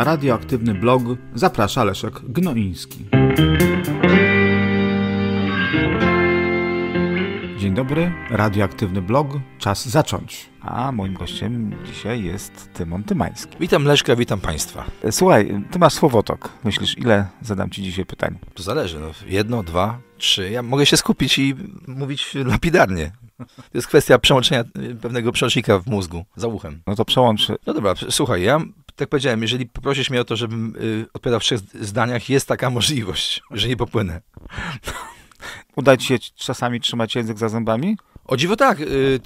na radioaktywny blog zaprasza Leszek Gnoiński. Dzień dobry, radioaktywny blog, czas zacząć. A moim gościem dzisiaj jest Tymon Tymański. Witam Leszka, witam Państwa. Słuchaj, ty masz słowotok. Myślisz, ile zadam Ci dzisiaj pytań? To zależy, no, jedno, dwa, trzy. Ja mogę się skupić i mówić lapidarnie. To jest kwestia przełączenia pewnego przełącznika w mózgu, za uchem. No to przełączy. No dobra, słuchaj, ja tak powiedziałem, jeżeli poprosisz mnie o to, żebym y, odpowiadał w trzech zdaniach, jest taka możliwość, że nie popłynę. Uda ci się czasami trzymać język za zębami? O dziwo tak. Y, y,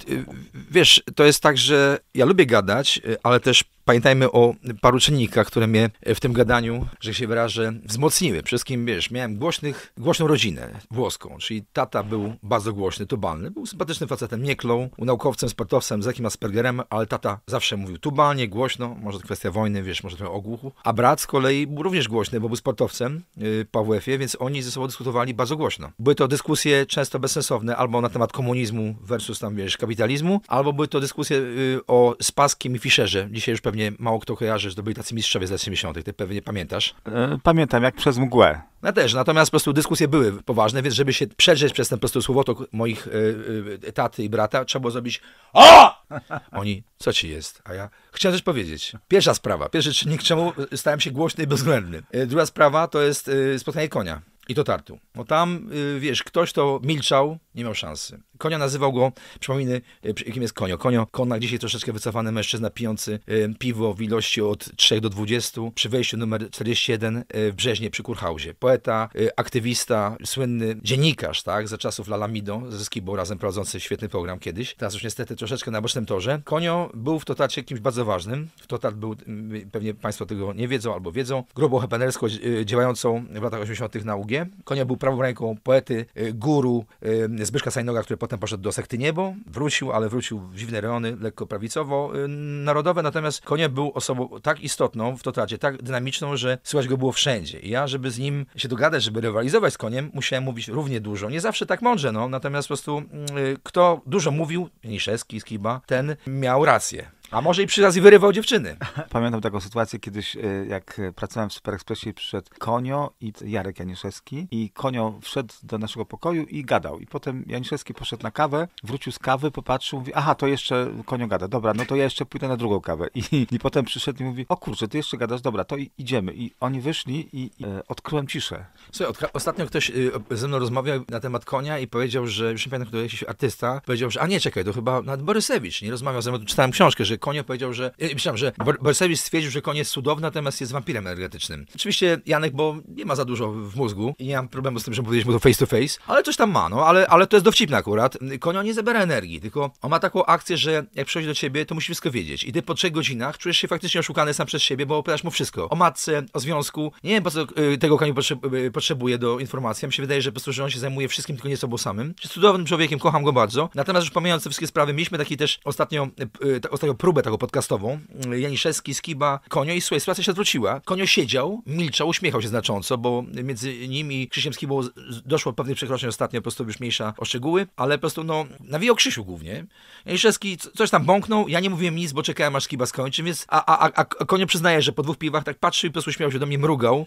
wiesz, to jest tak, że ja lubię gadać, y, ale też Pamiętajmy o paru czynnikach, które mnie w tym gadaniu, że się wyrażę, wzmocniły. Przede wszystkim, wiesz, miałem głośnych, głośną rodzinę włoską, czyli tata był bardzo głośny, tubalny, był sympatycznym facetem, nie klął, naukowcem, sportowcem, z jakim Aspergerem, ale tata zawsze mówił tubalnie, głośno, może to kwestia wojny, wiesz, może trochę ogłuchu. A brat z kolei był również głośny, bo był sportowcem yy, po WF-ie, więc oni ze sobą dyskutowali bardzo głośno. Były to dyskusje często bezsensowne, albo na temat komunizmu versus tam, wiesz, kapitalizmu, albo były to dyskusje yy, o Spaskiem i Fischerze. Dzisiaj już pewnie pewnie mało kto kojarzy, że to byli tacy mistrzowie z lat 70., ty pewnie pamiętasz. E, pamiętam, jak przez mgłę. Ja też, natomiast po prostu dyskusje były poważne, więc żeby się przedrzeć przez ten po prostu słowotok moich y, y, taty i brata, trzeba było zrobić O! Oni, co ci jest? A ja chciałem coś powiedzieć. Pierwsza sprawa, pierwszy czynnik, czemu stałem się głośny i bezwzględny. Druga sprawa to jest y, spotkanie konia i to tartu. No tam, y, wiesz, ktoś to milczał, nie miał szansy. Konia nazywał go, przypomnij, y, kim jest Konio. Konio, konak dzisiaj troszeczkę wycofany mężczyzna pijący y, piwo w ilości od 3 do 20 przy wejściu numer 41 w Brzeźnie przy Kurhausie. Poeta, aktywista, słynny dziennikarz, tak, za czasów Lalamido ze Skibą razem prowadzący świetny program kiedyś. Teraz już niestety troszeczkę na bocznym torze. Konio był w Totacie kimś bardzo ważnym. W Totat był, pewnie Państwo tego nie wiedzą albo wiedzą, grubą hepenerską działającą w latach 80. na UG. Konio był prawą ręką poety, y, guru y, Zbyszka Sajnoga, który potem poszedł do sekty Niebo, wrócił, ale wrócił w dziwne rejony, lekko prawicowo-narodowe, y, natomiast Konie był osobą tak istotną w totracie, tak dynamiczną, że słychać go było wszędzie. I ja, żeby z nim się dogadać, żeby rywalizować z Koniem, musiałem mówić równie dużo. Nie zawsze tak mądrze, no, natomiast po prostu mm, kto dużo mówił, Niszewski, Skiba, ten miał rację. A może i przy razie wyrywał dziewczyny. Pamiętam taką sytuację kiedyś, e, jak e, pracowałem w SuperExpressie, przyszedł Konio i Jarek Janiszewski i Konio wszedł do naszego pokoju i gadał. I potem Janiszewski poszedł na kawę, wrócił z kawy, popatrzył, mówi, aha, to jeszcze Konio gada, dobra, no to ja jeszcze pójdę na drugą kawę. I, i potem przyszedł i mówi, o kurczę, ty jeszcze gadasz, dobra, to idziemy. I oni wyszli i, i e, odkryłem ciszę. Słuchaj, od, ostatnio ktoś y, ze mną rozmawiał na temat Konia i powiedział, że, już nie pamiętam, kto jakiś artysta, powiedział, że a nie, czekaj, to chyba nad Borysewicz, nie rozmawiał ze mną, czytałem książkę, że Konio powiedział, że. Myślałem, e, że Borsewicz stwierdził, że konie jest cudowny, natomiast jest wampirem energetycznym. Oczywiście Janek, bo nie ma za dużo w mózgu i nie mam problemu z tym, żeby powiedzieć mu to face to face, ale coś tam ma, no ale, ale to jest dowcipne akurat. Konio nie zabiera energii, tylko on ma taką akcję, że jak przychodzi do ciebie, to musi wszystko wiedzieć. I ty po trzech godzinach czujesz się faktycznie oszukany sam przez siebie, bo opowiadasz mu wszystko. O matce, o związku. Nie wiem, po co e, tego koniu e, potrzebuje do informacji. Mi się wydaje, że po prostu, że on się zajmuje wszystkim, tylko nie sobą samym. Jest cudownym człowiekiem, kocham go bardzo. Natomiast już pomijając te wszystkie sprawy, mieliśmy taki też ostatnio, ostatnio próbę próbę taką podcastową. Janiszewski, Skiba, Konio i słuchaj, sytuacja się odwróciła Konio siedział, milczał, uśmiechał się znacząco, bo między nimi i Krzysiem Skibą doszło pewnej przekroczenia ostatnio, po prostu już mniejsza o szczegóły, ale po prostu no, nawijał Krzysiu głównie. Janiszewski coś tam bąknął, ja nie mówiłem nic, bo czekałem aż Skiba skończy, więc a, a, a, a Konio przyznaje, że po dwóch piwach tak patrzył i po prostu śmiał się do mnie, mrugał,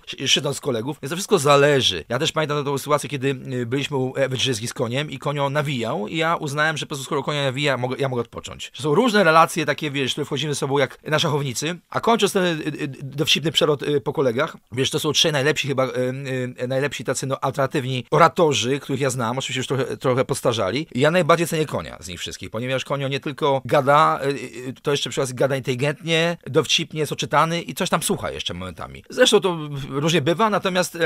z kolegów, więc to wszystko zależy. Ja też pamiętam tą sytuację, kiedy y, byliśmy u Wydrzyski z Koniem i Konio nawijał i ja uznałem, że po prostu skoro Konio nawija, ja mogę odpocząć. są różne relacje takie takie, wiesz, które wchodzimy ze sobą jak na szachownicy. A kończąc ten y, y, dowcipny przelot y, po kolegach, wiesz, to są trzej najlepsi chyba, najlepsi tacy no, alternatywni oratorzy, których ja znam, oczywiście już trochę, trochę postarzali. Ja najbardziej cenię konia z nich wszystkich, ponieważ konio nie tylko gada, to jeszcze przy gada inteligentnie, dowcipnie, jest oczytany i coś tam słucha jeszcze momentami. Zresztą to różnie bywa, natomiast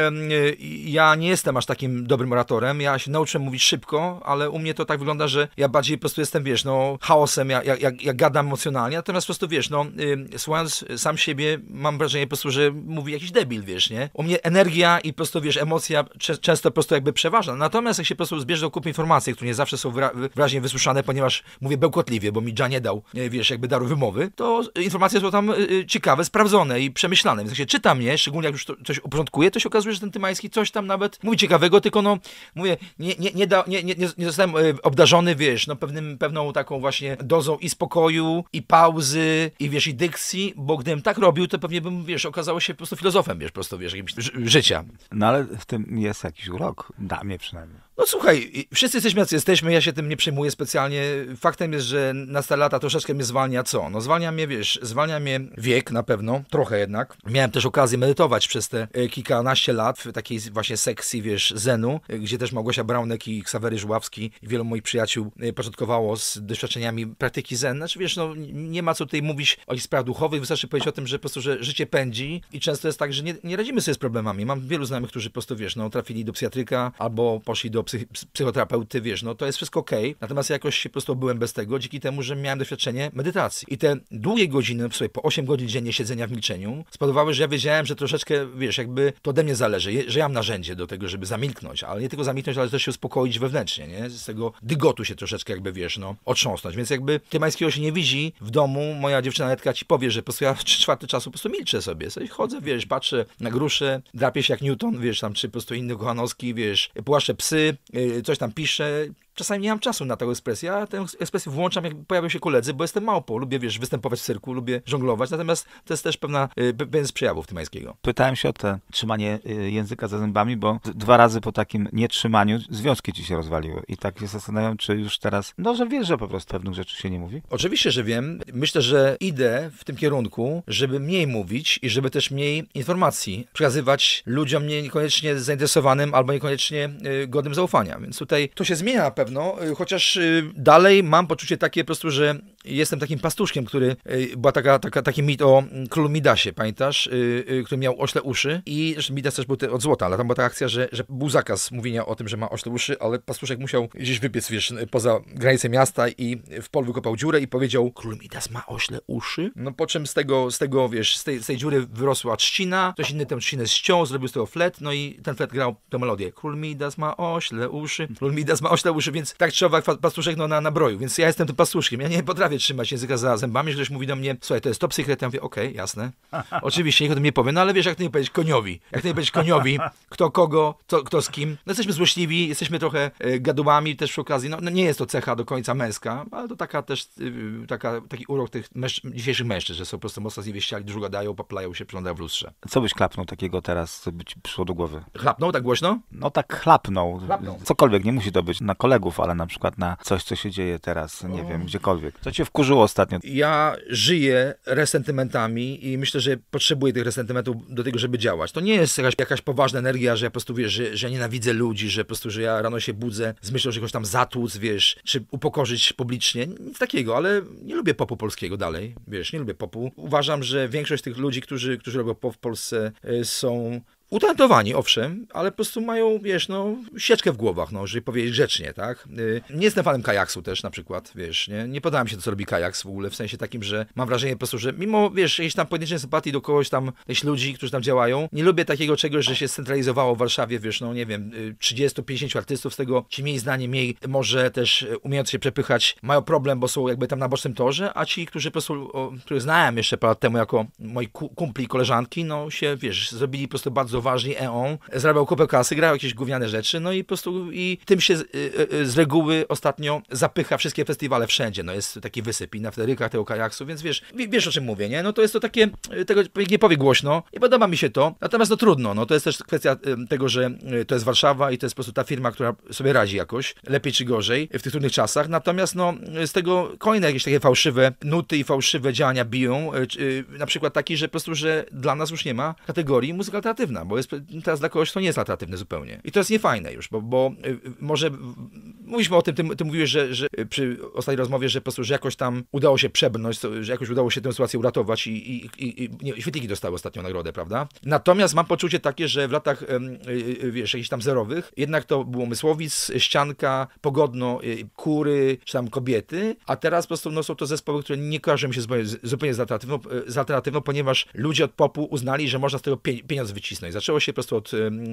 ja nie jestem aż takim dobrym oratorem, ja się nauczyłem mówić szybko, ale u mnie to tak wygląda, że ja bardziej po prostu jestem, wiesz, no, chaosem, ja, ja, ja gadam emocjonalnie emocjonalnie, natomiast po prostu, wiesz, no, y, słuchając sam siebie, mam wrażenie po prostu, że mówi jakiś debil, wiesz, nie? U mnie energia i po prostu, wiesz, emocja często po prostu jakby przeważa. Natomiast jak się po prostu zbierze do kupy informacji, które nie zawsze są wyraźnie wysłyszane, ponieważ mówię bełkotliwie, bo mi Dża nie dał, wiesz, jakby daru wymowy, to informacje są tam y, y, ciekawe, sprawdzone i przemyślane. Więc jak się czyta mnie, szczególnie jak już to, coś uporządkuje, to się okazuje, że ten Tymański coś tam nawet mówi ciekawego, tylko no, mówię, nie, nie, nie, da, nie, nie, nie zostałem obdarzony, wiesz, no pewnym, pewną taką właśnie dozą i spokoju, i i pauzy, i wiesz, i dykcji, bo gdybym tak robił, to pewnie bym, wiesz, okazało się po prostu filozofem, wiesz, po prostu, wiesz, jakimś życia. No ale w tym jest jakiś urok, dla mnie przynajmniej. No słuchaj, wszyscy jesteśmy jacy jesteśmy, ja się tym nie przejmuję specjalnie. Faktem jest, że na te lata troszeczkę mnie zwalnia co? No zwalnia mnie, wiesz, zwalnia mnie wiek na pewno, trochę jednak. Miałem też okazję medytować przez te e, kilkanaście lat w takiej właśnie sekcji, wiesz, zenu, e, gdzie też Małgosia Braunek i Ksawery Żuławski i wielu moich przyjaciół e, początkowało z doświadczeniami praktyki zen. Znaczy wiesz, no nie ma co tutaj mówić o ich sprawach duchowych, wystarczy powiedzieć o tym, że po prostu, że życie pędzi i często jest tak, że nie, nie radzimy sobie z problemami. Mam wielu znajomych, którzy po prostu, wiesz, no trafili do psychiatryka albo poszli do psych psychoterapeuty, wiesz, no to jest wszystko okej, okay. natomiast jakoś po prostu byłem bez tego, dzięki temu, że miałem doświadczenie medytacji. I te długie godziny, słuchaj, po 8 godzin dziennie siedzenia w milczeniu, spowodowały, że ja wiedziałem, że troszeczkę, wiesz, jakby to ode mnie zależy, że ja mam narzędzie do tego, żeby zamilknąć, ale nie tylko zamilknąć, ale też się uspokoić wewnętrznie, nie? Z tego dygotu się troszeczkę jakby, wiesz, no, otrząsnąć. Więc jakby Tymańskiego się nie widzi w domu, moja dziewczyna Edka ci powie, że po prostu ja trzy czwarte czasu po prostu milczę sobie, sobie chodzę, wiesz, patrzę na grusze, drapię się jak Newton, wiesz, tam, czy po prostu inny Kochanowski, wiesz, płaszczę psy, Y, coś tam pisze, czasami nie mam czasu na tę ekspresję, a tę ekspresję włączam, jak pojawią się koledzy, bo jestem małpą, lubię, wiesz, występować w cyrku, lubię żonglować, natomiast to jest też pewna, y, pewien z przejawów tymańskiego. Pytałem się o to trzymanie y, języka za zębami, bo dwa razy po takim nietrzymaniu związki ci się rozwaliły i tak się zastanawiam, czy już teraz, no, że wiesz, że po prostu pewnych rzeczy się nie mówi? Oczywiście, że wiem. Myślę, że idę w tym kierunku, żeby mniej mówić i żeby też mniej informacji przekazywać ludziom niekoniecznie zainteresowanym albo niekoniecznie y, godnym zaufania, więc tutaj to się zmienia na pewno pewno, y, chociaż y, dalej mam poczucie takie po prostu, że jestem takim pastuszkiem, który y, była taka, taka, taki mit o mm, królu Midasie, pamiętasz? Y, y, który miał ośle uszy i zresztą Midas też był te, od złota, ale tam była taka akcja, że, że był zakaz mówienia o tym, że ma ośle uszy, ale pastuszek musiał gdzieś wybiec, wiesz, poza granicę miasta i w polu wykopał dziurę i powiedział, król Midas ma ośle uszy? No po czym z tego, z tego wiesz, z tej, z tej dziury wyrosła trzcina, ktoś inny tę trzcinę ściął, zrobił z tego flet, no i ten flet grał tę melodię. Król Midas ma ośle uszy, król Midas ma ośle uszy, więc tak trzeba pastuszek no, na broju, więc ja jestem tym pastuszkiem, ja nie potrafię prawie trzymać języka za zębami, że ktoś mówi do mnie, słuchaj, to jest top secret, ja mówię, okej, okay, jasne. Oczywiście, nikt o tym nie powie, no ale wiesz, jak to nie powiedzieć koniowi, jak to nie powiedzieć koniowi, kto kogo, to, kto z kim. No jesteśmy złośliwi, jesteśmy trochę e, gadułami też przy okazji, no, no, nie jest to cecha do końca męska, ale to taka też, e, taka, taki urok tych męż mężczyzn, że są po prostu mocno zniewieściali, dużo gadają, poplają się, przyglądają w lustrze. Co byś klapnął takiego teraz, co by ci przyszło do głowy? Chlapnął tak głośno? No tak chlapnął. chlapnął. Cokolwiek, nie musi to być na kolegów, ale na przykład na coś, co się dzieje teraz, nie o. wiem, gdziekolwiek. Co ci wkurzyło ostatnio? Ja żyję resentymentami i myślę, że potrzebuję tych resentymentów do tego, żeby działać. To nie jest jakaś, jakaś poważna energia, że ja po prostu, wiesz, że, że nienawidzę ludzi, że po prostu, że ja rano się budzę z myślą, że kogoś tam zatłuc, wiesz, czy upokorzyć publicznie. Nic takiego, ale nie lubię popu polskiego dalej, wiesz, nie lubię popu. Uważam, że większość tych ludzi, którzy, którzy robią pop w Polsce, y, są Utalentowani, owszem, ale po prostu mają, wiesz, no, sieczkę w głowach, no, żeby powiedzieć grzecznie, tak? Y, nie jestem fanem kajaksu też na przykład, wiesz, nie, nie podałem się to, co robi kajaks w ogóle, w sensie takim, że mam wrażenie po prostu, że mimo, wiesz, jakiejś tam pojedynczej sympatii do kogoś tam, jakichś ludzi, którzy tam działają, nie lubię takiego czegoś, że się scentralizowało w Warszawie, wiesz, no, nie wiem, 30-50 y, artystów, z tego ci mniej znani, mniej może też y, umiejąc się przepychać, mają problem, bo są jakby tam na bocznym torze, a ci, którzy po prostu, o, których znałem jeszcze parę lat temu jako moi kumpli i koleżanki, no, się, wiesz, zrobili po prostu bardzo uważnie EON, zarabiał kupę kasy, grał jakieś gówniane rzeczy, no i po prostu i tym się z, y, y, y, z reguły ostatnio zapycha wszystkie festiwale wszędzie, no jest taki wysyp i na wterykach tego kajaksu, więc wiesz, wiesz o czym mówię, nie? No to jest to takie, tego nie powie głośno i podoba mi się to, natomiast no trudno, no to jest też kwestia tego, że to jest Warszawa i to jest po prostu ta firma, która sobie radzi jakoś, lepiej czy gorzej w tych trudnych czasach, natomiast no z tego kolejne jakieś takie fałszywe nuty i fałszywe działania biją, na przykład taki, że po prostu, że dla nas już nie ma kategorii muzyka alternatywna, bo jest teraz dla kogoś to nie jest alternatywne zupełnie. I to jest niefajne już, bo, bo y, może mówiliśmy o tym, ty, ty mówiłeś, że, że y, przy ostatniej rozmowie, że po prostu, że jakoś tam udało się przebnąć, że jakoś udało się tę sytuację uratować i, i, i, i nie, dostały ostatnią nagrodę, prawda? Natomiast mam poczucie takie, że w latach, y, wiesz, jakichś tam zerowych, jednak to było Mysłowic, Ścianka, Pogodno, Kury, czy tam Kobiety, a teraz po prostu no, są to zespoły, które nie kojarzą mi się zupełnie z alternatywą, z ponieważ ludzie od popu uznali, że można z tego pieniądze wycisnąć, Zaczęło się po prostu od,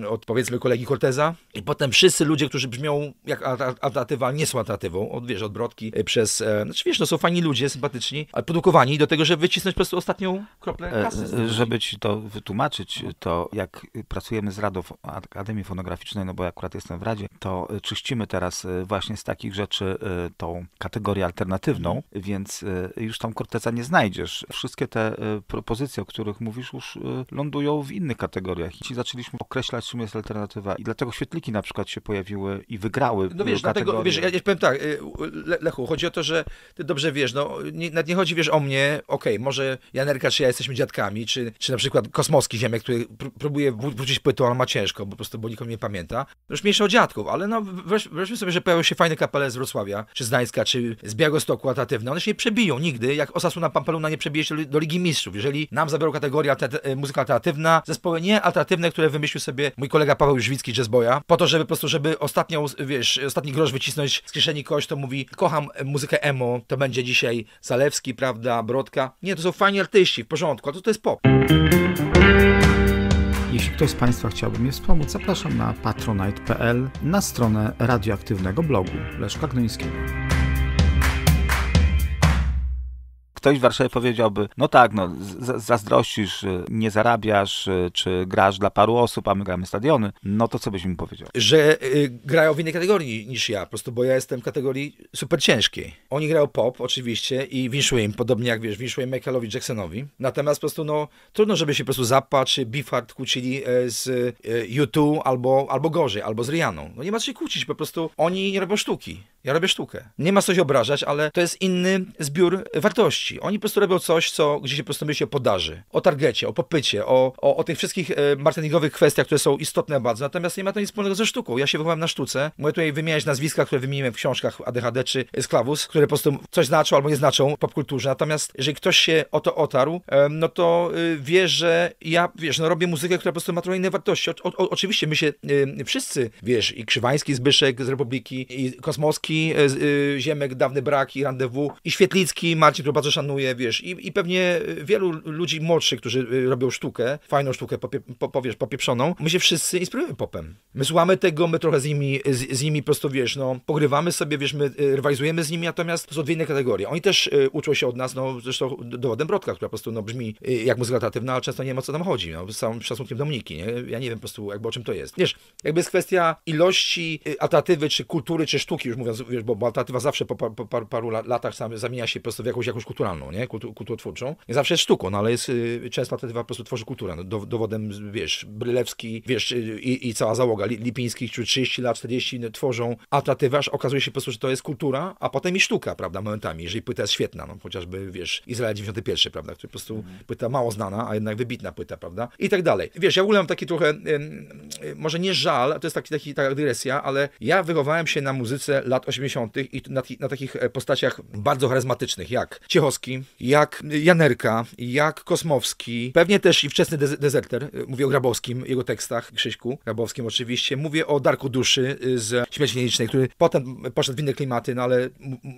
od powiedzmy kolegi Corteza i potem wszyscy ludzie, którzy brzmią jak alternatywa, nie są alternatywą, od, wiesz, od e, przez, e, znaczy wiesz, no są fajni ludzie, sympatyczni, ale produkowani do tego, żeby wycisnąć po prostu ostatnią kroplę e, kasy. E, żeby ci to wytłumaczyć, to jak pracujemy z Radą Akademii Fonograficznej, no bo akurat jestem w Radzie, to czyścimy teraz właśnie z takich rzeczy tą kategorię alternatywną, więc już tam Corteza nie znajdziesz. Wszystkie te propozycje, o których mówisz, już lądują w innych kategoriach Czech i zaczęliśmy określać, czym jest alternatywa. I dlatego świetliki na przykład się pojawiły i wygrały. No wiesz, kategorię. dlatego, wiesz, ja, ja powiem tak, y, Le, Lechu, chodzi o to, że ty dobrze wiesz, no nie, nie chodzi, wiesz, o mnie, okej, okay, może Janerka czy ja jesteśmy dziadkami, czy, czy na przykład Kosmowski Ziemek, który pr próbuje wrócić płytą, ale ma ciężko, bo po prostu, bo nikogo nie pamięta. Już mniejsze o dziadków, ale no weźmy sobie, że pojawią się fajne kapele z Wrocławia, czy z Gdańska, czy z Białegostoku atatywne. One się nie przebiją nigdy, jak Osasuna Pampeluna nie przebije się do Ligi Mistrzów. Jeżeli nam zabiorą kategorię e, muzyka alternatywna, zespoły nie alternatywne, alternatywne, które wymyślił sobie mój kolega Paweł Żwicki, jazzboja, po to, żeby po prostu, żeby ostatnią, wiesz, ostatni grosz wycisnąć z kieszeni kogoś, to mówi, kocham e, muzykę emo, to będzie dzisiaj Zalewski, prawda, Brodka. Nie, to są fajni artyści, w porządku, a to, to jest pop. Jeśli ktoś z Państwa chciałby mnie wspomóc, zapraszam na patronite.pl na stronę radioaktywnego blogu Leszka Gnońskiego ktoś w Warszawie powiedziałby, no tak, no, zazdrościsz, y, nie zarabiasz, y, czy grasz dla paru osób, a my gramy stadiony, no to co byś mi powiedział? Że y, grają w innej kategorii niż ja, po prostu, bo ja jestem w kategorii super ciężkiej. Oni grają pop, oczywiście, i winszuję im, podobnie jak wiesz, winszuję Michaelowi Jacksonowi. Natomiast po prostu, no, trudno, żeby się po prostu Zappa czy Beefheart kłócili e, z y, u albo, albo gorzej, albo z Rianą. No nie ma co się kłócić, po prostu oni nie robią sztuki. Ja robię sztukę. Nie ma co się obrażać, ale to jest inny zbiór wartości wartości. Oni po prostu robią coś, co, gdzie się po prostu myśli o podaży, o targecie, o popycie, o, o, o tych wszystkich e, marketingowych kwestiach, które są istotne bardzo. Natomiast nie ma to nic wspólnego ze sztuką. Ja się wychowałem na sztuce. Mówię tutaj wymieniać nazwiska, które wymieniłem w książkach ADHD czy Sklawus, które po prostu coś znaczą albo nie znaczą w popkulturze. Natomiast jeżeli ktoś się o to otarł, no to y, wie, że ja, wiesz, no robię muzykę, która po prostu ma trochę inne wartości. O, o, oczywiście my się wszyscy, wiesz, i Krzywański, Zbyszek z Republiki, i Kosmoski, e, y, Ziemek, Dawny Brak, i Rendezvous, i Świetlicki, Marcin Trubaczysza, szanuję, wiesz, i, i pewnie wielu ludzi młodszych, którzy y, robią sztukę, fajną sztukę, popie, po, powiesz, popieprzoną, my się wszyscy inspirujemy popem. My słuchamy tego, my trochę z nimi, z, z nimi po prostu, wiesz, no, pogrywamy sobie, wiesz, my y, rywalizujemy z nimi, natomiast to są dwie inne kategorie. Oni też y, uczą się od nas, no, zresztą dowodem Brodka, która po prostu, no, brzmi y, jak muzyka teatywna, ale często nie ma co tam chodzi, no, z całym szacunkiem Dominiki, nie? Ja nie wiem po prostu, jakby o czym to jest. Wiesz, jakby jest kwestia ilości y, czy kultury, czy sztuki, już mówiąc, wiesz, bo, bo zawsze po, po paru latach sam, zamienia się po prostu w jakąś, jakąś kulturę kulturalną, nie? Kultu, kulturotwórczą. Nie zawsze jest sztuką, no, ale jest y, często alternatywa po prostu tworzy kulturę. No, dowodem, wiesz, Brylewski, wiesz, y, i, i cała załoga Lipińskich, czy 30 lat, 40 no, tworzą alternatywę, aż okazuje się po prostu, że to jest kultura, a potem i sztuka, prawda, momentami, jeżeli płyta jest świetna, no, chociażby, wiesz, Izrael 91, prawda, który po prostu mm. płyta mało znana, a jednak wybitna płyta, prawda, i tak dalej. Wiesz, ja w ogóle mam taki trochę, y, y, może nie żal, to jest taki, taki, taka dygresja, ale ja wychowałem się na muzyce lat 80. i na, na takich e, postaciach bardzo charyzmatycznych, jak Ciechowski, jak Janerka, jak Kosmowski, pewnie też i wczesny de dezerter, y, mówię o Grabowskim, jego tekstach, Krzyśku Grabowskim oczywiście, mówię o Darku Duszy y, z Śmierci Nielicznej, który potem poszedł w inne klimaty, no ale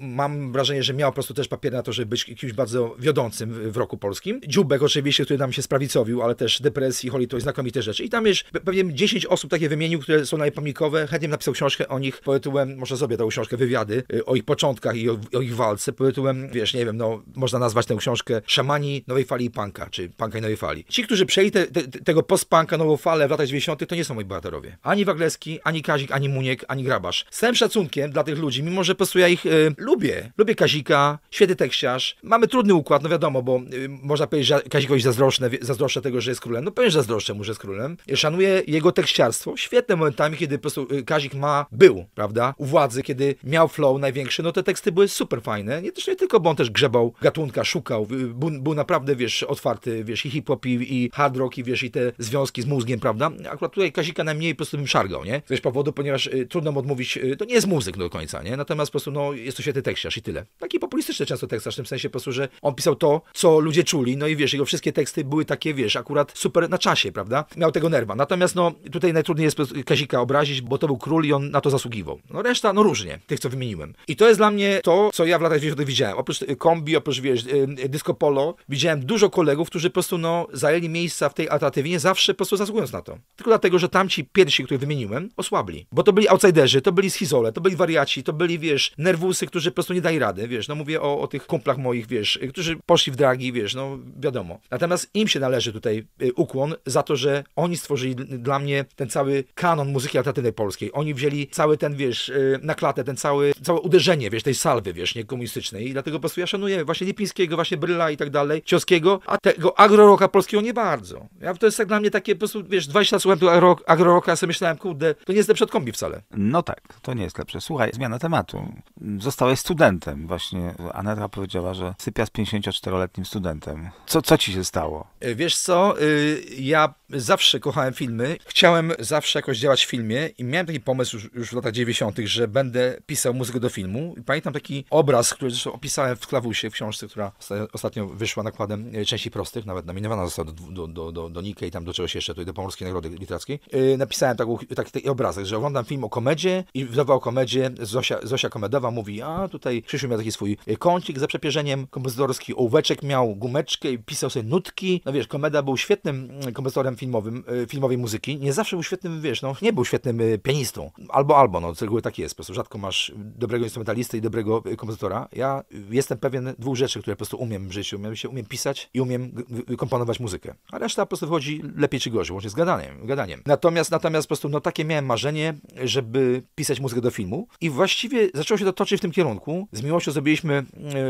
mam wrażenie, że miał po prostu też papier na to, żeby być kimś bardzo wiodącym w roku polskim. Dziubek oczywiście, który nam się sprawicowił, ale też depresji, Holly, to znakomite rzeczy. I tam już pewnie 10 osób takie wymienił, które są najpomnikowe, Chętnie napisał książkę o nich pod może sobie tą książkę, wywiady, y, o ich początkach i o, o ich walce, pod wiesz, nie wiem, no, można nazwać tę książkę Szamani Nowej Fali i Punka, czy Punka i Nowej Fali. Ci, którzy przejęli te, te, tego post-punka, nową falę w latach 90., to nie są moi bohaterowie. Ani Wagleski, ani Kazik, ani Muniek, ani Grabasz. Z całym szacunkiem dla tych ludzi, mimo że po prostu ja ich y, lubię. Lubię Kazika, świetny tekściarz. Mamy trudny układ, no wiadomo, bo y, można powiedzieć, że Kazikowi zazdroszczę, zazdroszczę tego, że jest królem. No pewnie zazdroszczę mu, że jest królem. Szanuję jego tekściarstwo. Świetne momentami, kiedy po prostu e, Kazik ma, był, prawda, u władzy, kiedy miał flow największy, no te teksty były super fajne. Nie, też nie tylko, bo on też grzebał gatunka szukał. Był, był naprawdę, wiesz, otwarty, wiesz, i hip-hop, i, i hard rock, i wiesz, i te związki z mózgiem, prawda? Akurat tutaj Kazika najmniej po prostu bym szargał, nie? Z tego powodu, ponieważ y, trudno mu odmówić, y, to nie jest muzyk do końca, nie? Natomiast po prostu, no, jest to świetny tekściarz i tyle. Taki populistyczny często tekstarz, w tym sensie po prostu, że on pisał to, co ludzie czuli, no i wiesz, jego wszystkie teksty były takie, wiesz, akurat super na czasie, prawda? Miał tego nerwa. Natomiast, no, tutaj najtrudniej jest Kazika obrazić, bo to był król i on na to zasługiwał. No reszta, no różnie, tych, co wymieniłem. I to jest dla mnie to, co ja w latach 90 widziałem. Oprócz y, kombi, oprócz oprócz wiesz, y, y, disco polo, widziałem dużo kolegów, którzy po prostu no, zajęli miejsca w tej alternatywie, nie zawsze po prostu zasługując na to. Tylko dlatego, że tamci pierwsi, których wymieniłem, osłabli. Bo to byli outsiderzy, to byli schizole, to byli wariaci, to byli, wiesz, nerwusy, którzy po prostu nie dali rady, wiesz, no mówię o, o tych kumplach moich, wiesz, y, którzy poszli w dragi, wiesz, no wiadomo. Natomiast im się należy tutaj ukłon za to, że oni stworzyli dla mnie ten cały kanon muzyki alternatywnej polskiej. Oni wzięli cały ten, wiesz, na klatę, ten cały, całe uderzenie, wiesz, tej salwy, wiesz, nie komunistycznej i dlatego po prostu ja szanuję właśnie właśnie Lipińskiego, właśnie Bryla i tak dalej, Cioskiego, a tego agroroka polskiego nie bardzo. Ja, to jest tak dla mnie takie po prostu, wiesz, 20 lat słuchałem tu agro, agroroka, sobie myślałem, kurde, to nie jest lepsze od kombi wcale. No tak, to nie jest lepsze. Słuchaj, zmiana tematu. Zostałeś studentem właśnie. Aneta powiedziała, że sypia z 54-letnim studentem. Co, co ci się stało? E, wiesz co, y, ja zawsze kochałem filmy. Chciałem zawsze jakoś działać w filmie i miałem taki pomysł już, już w latach 90., że będę pisał muzykę do filmu. I pamiętam taki obraz, który zresztą opisałem w klawusie w książce, książce, która ostatnio wyszła nakładem e, części prostych, nawet nominowana została do, do, do, do, do Nike i tam do czegoś jeszcze, tutaj do Pomorskiej Nagrody Literackiej. Yy, napisałem taką, taki, taki obrazek, że oglądam film o komedzie i wydawał o komedzie, Zosia, Zosia Komedowa mówi, a tutaj Krzysiu miał taki swój e, kącik za przepierzeniem kompozytorski, ołóweczek miał, gumeczkę i pisał sobie nutki. No wiesz, Komeda był świetnym mm, kompozytorem filmowym, filmowej muzyki, nie zawsze był świetnym, wiesz, no nie był świetnym pianistą. Albo, albo, no, z reguły tak jest, po prostu rzadko masz dobrego instrumentalisty i dobrego kompozytora. Ja jestem pewien dwóch pół rzeczy, które po prostu umiem w życiu. się, umiem pisać i umiem komponować muzykę. A reszta po prostu wychodzi lepiej czy gorzej, łącznie z gadaniem. gadaniem. Natomiast, natomiast po prostu no, takie miałem marzenie, żeby pisać muzykę do filmu i właściwie zaczęło się to toczyć w tym kierunku. Z miłością zrobiliśmy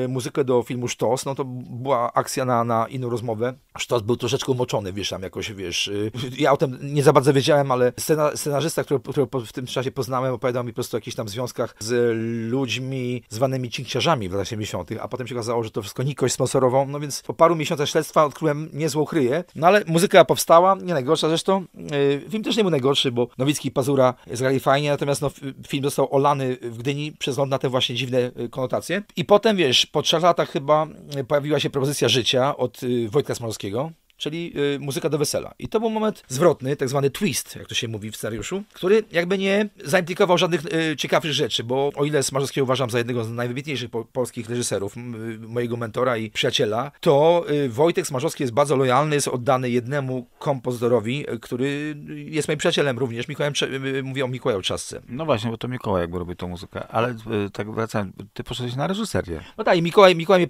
y, muzykę do filmu Sztos, no to była akcja na, na inną rozmowę. Sztos był troszeczkę umoczony, wiesz, tam jakoś, wiesz, y, ja o tym nie za bardzo wiedziałem, ale scena, scenarzysta, którego, którego w tym czasie poznałem, opowiadał mi po prostu o jakichś tam związkach z ludźmi zwanymi cinkciarzami w latach 70., a potem się okazało, okazało, że to wszystko nikość sponsorował, no więc po paru miesiącach śledztwa odkryłem niezłą chryję. No ale muzyka powstała, nie najgorsza zresztą. Yy, film też nie był najgorszy, bo Nowicki i Pazura zgrali fajnie, natomiast no, film został olany w Gdyni przez wzgląd na te właśnie dziwne e, konotacje. I potem, wiesz, po trzech latach chyba e, pojawiła się propozycja życia od Wojtka Smolskiego, czyli y, muzyka do wesela. I to był moment zwrotny, tak zwany twist, jak to się mówi w scenariuszu, który jakby nie zaimplikował żadnych y, ciekawych rzeczy, bo o ile Smarzowskiego uważam za jednego z najwybitniejszych po polskich reżyserów, mojego mentora i przyjaciela, to y, Wojtek Smarzowski jest bardzo lojalny, jest oddany jednemu kompozytorowi, y, który jest moim przyjacielem również, Mikołajem, y, mówię o Mikołaju Czasce. No właśnie, bo to Mikołaj jakby robił tą muzykę, ale tak wracając, ty poszedłeś na reżyserię. No tak, i Mikołaj, Mikołaj mnie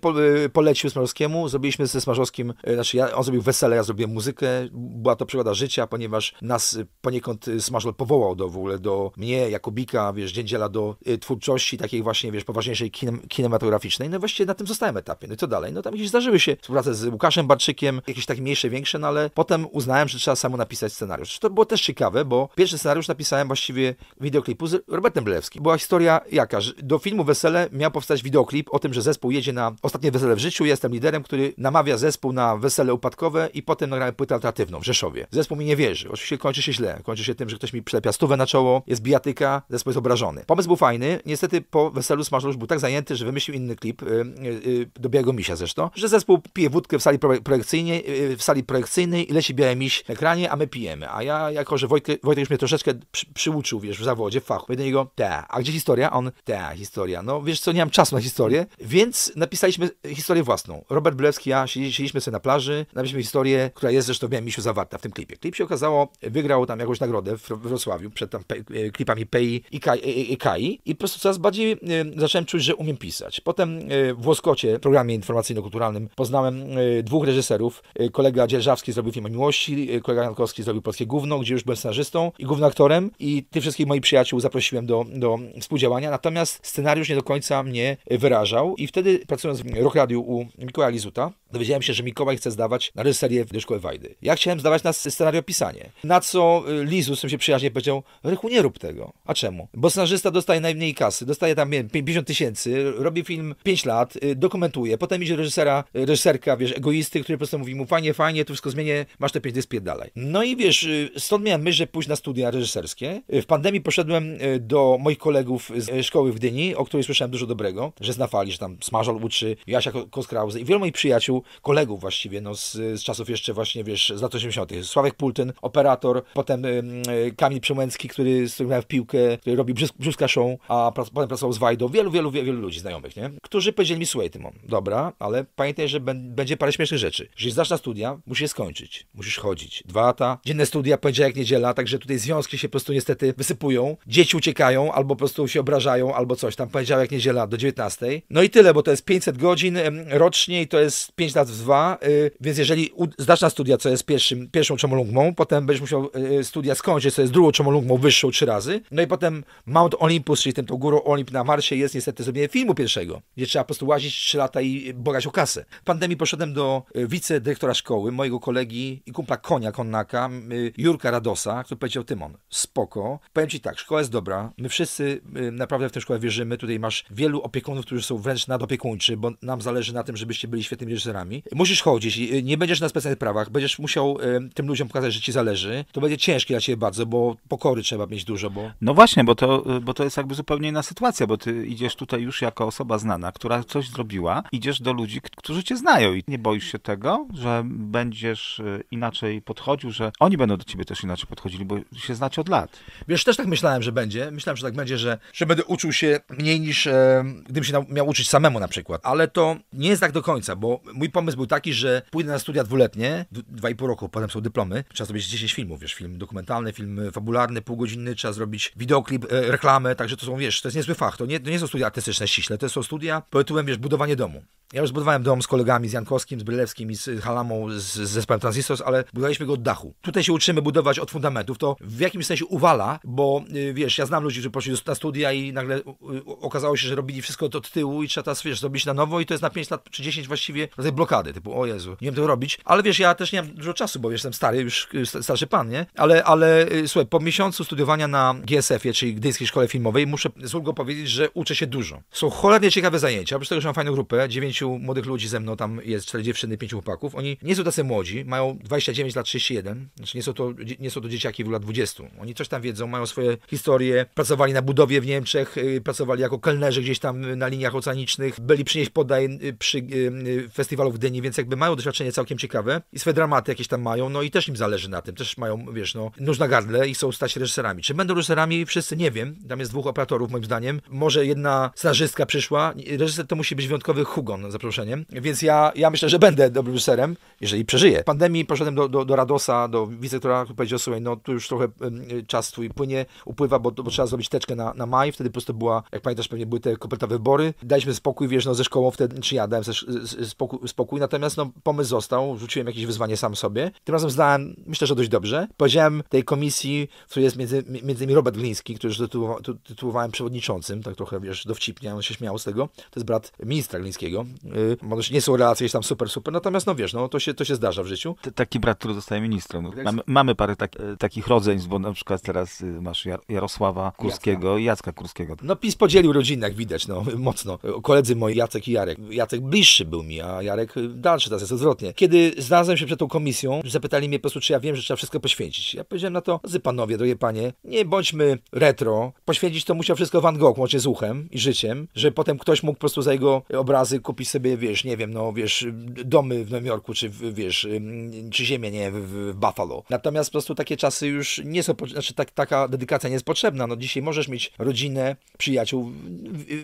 polecił Smarzowskiemu, zrobiliśmy ze Smarzowskim, znaczy ja, on zrobił wesele wesele, ja zrobiłem muzykę, była to przygoda życia, ponieważ nas y, poniekąd y, Smażol powołał do w ogóle, do mnie, Jakubika, wiesz, Dziędziela, do y, twórczości takiej właśnie, wiesz, poważniejszej kinematograficznej. No i właściwie na tym zostałem etapie. No i co dalej? No tam gdzieś zdarzyły się współprace z Łukaszem Barczykiem, jakieś takie mniejsze, większe, no ale potem uznałem, że trzeba samo napisać scenariusz. To było też ciekawe, bo pierwszy scenariusz napisałem właściwie wideoklipu z Robertem Blewskim, Była historia jaka, że do filmu Wesele miał powstać wideoklip o tym, że zespół jedzie na ostatnie wesele w życiu, jestem liderem, który namawia zespół na wesele upadkowe i potem nagrałem płytę alternatywną w Rzeszowie. Zespół mi nie wierzy. Oczywiście kończy się źle. Kończy się tym, że ktoś mi przylepia stówę na czoło, jest bijatyka, zespół jest obrażony. Pomysł był fajny. Niestety po weselu Smarzlusz był tak zajęty, że wymyślił inny klip, yy, yy, do Białego Misia zresztą, że zespół pije wódkę w sali projekcyjnej, yy, w sali projekcyjnej i leci Biały Miś na ekranie, a my pijemy. A ja, jako że Wojtek, Wojtek już mnie troszeczkę przy, przyuczył, wiesz, w zawodzie, w fachu, mówię do niego, ta, a gdzie historia? On, ta, historia. No wiesz co, nie mam czasu na historię, więc napisaliśmy historię własną. Robert Blewski, ja siedzieliśmy sobie na plaży, napisaliśmy historię, która jest zresztą w Białymisiu zawarta w tym klipie. Klip się okazało, wygrał tam jakąś nagrodę w Wrocławiu przed tam e, klipami Pei i Kai, i, e, e, Kai i po prostu coraz bardziej zacząłem czuć, że umiem pisać. Potem w Łoskocie, programie informacyjno-kulturalnym, poznałem dwóch reżyserów. Kolega Dzierżawski zrobił film o miłości, kolega Jankowski zrobił Polskie Gówno, gdzie już byłem scenarzystą i aktorem i tych wszystkich moich przyjaciół zaprosiłem do, do współdziałania, natomiast scenariusz nie do końca mnie wyrażał i wtedy pracując w Rok radio u Mikołaja Lizuta, dowiedziałem się, że Mikołaj chce zdawać na rys serię do szkoły Wajdy. Ja chciałem zdawać na pisanie. Na co y, Lizu, z którym się przyjaźnie powiedział, Rychu, nie rób tego. A czemu? Bo scenarzysta dostaje najmniej kasy, dostaje tam wiem, 50 tysięcy, robi film 5 lat, y, dokumentuje, potem idzie reżysera, y, reżyserka, wiesz, egoisty, który po prostu mówi mu, fajnie, fajnie, tu wszystko zmienię, masz te 5 dyspie dalej. No i wiesz, stąd miałem myśl, że pójść na studia reżyserskie. W pandemii poszedłem do moich kolegów z szkoły w Dyni, o której słyszałem dużo dobrego, że zna fali, że tam Smażol uczy, Jasia Koskrause i wielu moich przyjaciół, kolegów właściwie, no z, z czasów jeszcze właśnie, wiesz, z lat 80. Sławek Pultyn, operator, potem e, Kamil Przemęcki, który, z którym w piłkę, który robi brzuska show, a potem pracował z Wajdą, wielu, wielu, wielu ludzi znajomych, nie? Którzy powiedzieli mi, słuchaj, Tymon, dobra, ale pamiętaj, że będzie parę śmiesznych rzeczy. Jeżeli zaczna studia, musisz je skończyć, musisz chodzić. Dwa lata, dzienne studia, poniedziałek, niedziela, także tutaj związki się po prostu niestety wysypują, dzieci uciekają, albo po prostu się obrażają, albo coś tam, poniedziałek, niedziela do 19. No i tyle, bo to jest 500 godzin rocznie i to jest 5 lat w dwa, y, więc jeżeli zdasz na studia, co jest pierwszym, pierwszą czomolungmą, potem będziesz musiał e, e, studia skończyć, co jest drugą czomolungmą, wyższą trzy razy, no i potem Mount Olympus, czyli ten tą górą Olimp na Marsie jest niestety zrobienie filmu pierwszego, gdzie trzeba po prostu łazić trzy lata i bogać o kasę. W pandemii poszedłem do e, wicedyrektora szkoły, mojego kolegi i kumpla Konia Konnaka, Jurka Radosa, który powiedział, Tymon, spoko, powiem ci tak, szkoła jest dobra, my wszyscy naprawdę w tę szkołę wierzymy, tutaj masz wielu opiekunów, którzy są wręcz nadopiekuńczy, bo nam zależy na tym, żebyście byli świetnymi reżyserami. Musisz chodzić, nie będziesz na specjalnych prawach, będziesz musiał y, tym ludziom pokazać, że ci zależy, to będzie ciężkie dla ciebie bardzo, bo pokory trzeba mieć dużo, bo... No właśnie, bo to, y, bo to jest jakby zupełnie inna sytuacja, bo ty idziesz tutaj już jako osoba znana, która coś zrobiła, idziesz do ludzi, którzy cię znają i nie boisz się tego, że będziesz y, inaczej podchodził, że oni będą do ciebie też inaczej podchodzili, bo się znacie od lat. Wiesz, też tak myślałem, że będzie. Myślałem, że tak będzie, że, że będę uczył się mniej niż e, gdybym się miał uczyć samemu na przykład, ale to nie jest tak do końca, bo mój pomysł był taki, że pójdę na studia dwuletnie dwuletnie, dwa i pół roku, potem są dyplomy, trzeba zrobić 10 filmów, wiesz, film dokumentalny, film fabularny, półgodzinny, trzeba zrobić wideoklip, e, reklamę, także to są, wiesz, to jest niezły fach, to nie, to nie są studia artystyczne ściśle, to są studia Po tytułem, wiesz, budowanie domu. Ja już zbudowałem dom z kolegami, z Jankowskim, z Brylewskim i z Halamą, z, z zespołem Transistors, ale budowaliśmy go od dachu. Tutaj się uczymy budować od fundamentów, to w jakimś sensie uwala, bo y, wiesz, ja znam ludzi, którzy poszli na studia i nagle y, okazało się, że robili wszystko od tyłu i trzeba teraz, wiesz, zrobić na nowo i to jest na 5 lat czy 10 właściwie rodzaj blokady, typu o Jezu, nie wiem tego robić, ale wiesz, ja też nie mam dużo czasu, bo wiesz, jestem stary, już y, starszy pan, nie? Ale, ale y, słuchaj, po miesiącu studiowania na GSF-ie, czyli Gdyńskiej Szkole Filmowej, muszę z ulgą powiedzieć, że uczę się dużo. Są cholernie ciekawe zajęcia, oprócz tego, że mam fajną grupę, dziewięciu młodych ludzi ze mną, tam jest cztery dziewczyny, pięciu chłopaków. Oni nie są tacy młodzi, mają 29 lat 31, znaczy nie są to, nie są to dzieciaki w lat 20. Oni coś tam wiedzą, mają swoje historie, pracowali na budowie w Niemczech, y, pracowali jako kelnerzy gdzieś tam na liniach oceanicznych, byli przynieść podaj przy festiwalu w Dyni, więc jakby mają doświadczenie całkiem ciekawe ciekawe i swoje dramaty jakieś tam mają, no i też im zależy na tym, też mają, wiesz, no, nóż na gardle i chcą stać reżyserami. Czy będą reżyserami wszyscy? Nie wiem, tam jest dwóch operatorów moim zdaniem, może jedna scenarzystka przyszła, reżyser to musi być wyjątkowy hugon, zaproszeniem. więc ja, ja myślę, że będę dobrym reżyserem, jeżeli przeżyję. W pandemii poszedłem do, do, do Radosa, do wice, która powiedział, słuchaj, no tu już trochę um, czas twój płynie, upływa, bo, bo trzeba zrobić teczkę na, na maj, wtedy po prostu była, jak pamiętasz, pewnie były te kopertowe wybory, daliśmy spokój, wiesz, no ze szkołą wtedy, czy ja dałem spokój, spokój, natomiast no pomysł został, rzuciłem jakieś wyzwanie sam sobie. Tym razem zdałem, myślę, że dość dobrze. Powiedziałem tej komisji, w której jest między, między innymi Robert Gliński, który tytułowa, tytułowałem przewodniczącym, tak trochę, wiesz, dowcipnie, on się śmiał z tego. To jest brat ministra Glińskiego. Yy, nie są relacje tam super, super, natomiast no wiesz, no to się, to się zdarza w życiu. T taki brat, który zostaje ministrem. No, mamy, mamy, parę tak, e, takich rodzeństw, bo na przykład teraz y, masz Jarosława Kurskiego Jacka. i Jacka Kurskiego. No PiS podzielił rodzinę, jak widać, no mocno. Koledzy moi Jacek i Jarek. Jacek bliższy był mi, a Jarek y, dalszy, teraz jest odwrotnie. Kiedy znalazłem się przed tą komisją, zapytali mnie po prostu, czy ja wiem, że trzeba wszystko poświęcić. Ja powiedziałem na no to, Zypanowie panowie, drogie panie, nie bądźmy retro, poświęcić to musiał wszystko Van Gogh, łącznie z uchem i życiem, że potem ktoś mógł po prostu za jego obrazy kupić sobie, wiesz, nie wiem, no wiesz, domy w Nowym Jorku, czy wiesz, czy ziemię, nie, w Buffalo. Natomiast po prostu takie czasy już nie są, znaczy tak, taka dedykacja nie jest potrzebna, no dzisiaj możesz mieć rodzinę, przyjaciół,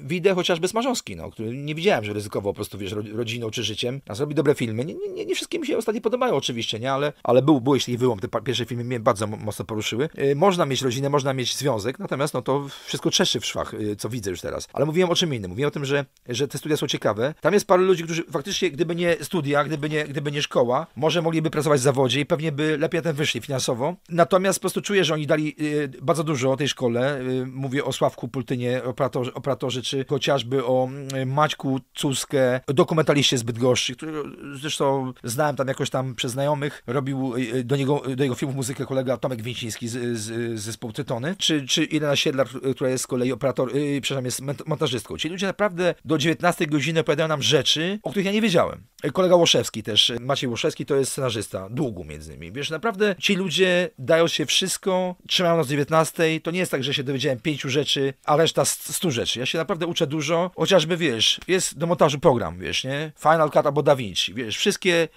widzę chociażby Smarzowski, no, który nie widziałem, że ryzykował po prostu, wiesz, rodziną czy życiem, a zrobi dobre filmy, nie, nie, nie wszystkie wszystkie mi się ostatnio podobają oczywiście, nie? Ale, ale był, był jeśli wyłom, te pierwsze filmy mnie bardzo mocno poruszyły. Y, można mieć rodzinę, można mieć związek, natomiast no to wszystko czeszy w szwach, y, co widzę już teraz. Ale mówiłem o czym innym, mówiłem o tym, że, że te studia są ciekawe. Tam jest parę ludzi, którzy faktycznie, gdyby nie studia, gdyby nie, gdyby nie szkoła, może mogliby pracować w zawodzie i pewnie by lepiej ten wyszli finansowo. Natomiast po prostu czuję, że oni dali y, bardzo dużo o tej szkole. Mówię o Sławku Pultynie, operatorze, operatorze czy chociażby o Maćku Cuskę, dokumentaliście zbyt gorszy który zresztą zna poznałem tam jakoś tam przez znajomych, robił e, e, do, niego, do jego filmu muzykę kolega Tomek Więciński z, z, z zespołu Tytony, czy, czy Irena Siedlar, e, która jest z kolei operator, yy, przepraszam, jest montażystką. ci ludzie naprawdę do 19 godziny opowiadają nam rzeczy, o których ja nie wiedziałem. Kolega Łoszewski też, Maciej Łoszewski to jest scenarzysta, długu między innymi. Wiesz, naprawdę ci ludzie dają się wszystko, trzymają nas 19, to nie jest tak, że się dowiedziałem pięciu rzeczy, a reszta stu rzeczy. Ja się naprawdę uczę dużo, chociażby wiesz, jest do montażu program, wiesz, nie? Final Cut albo Da Vinci, wiesz, wszystkie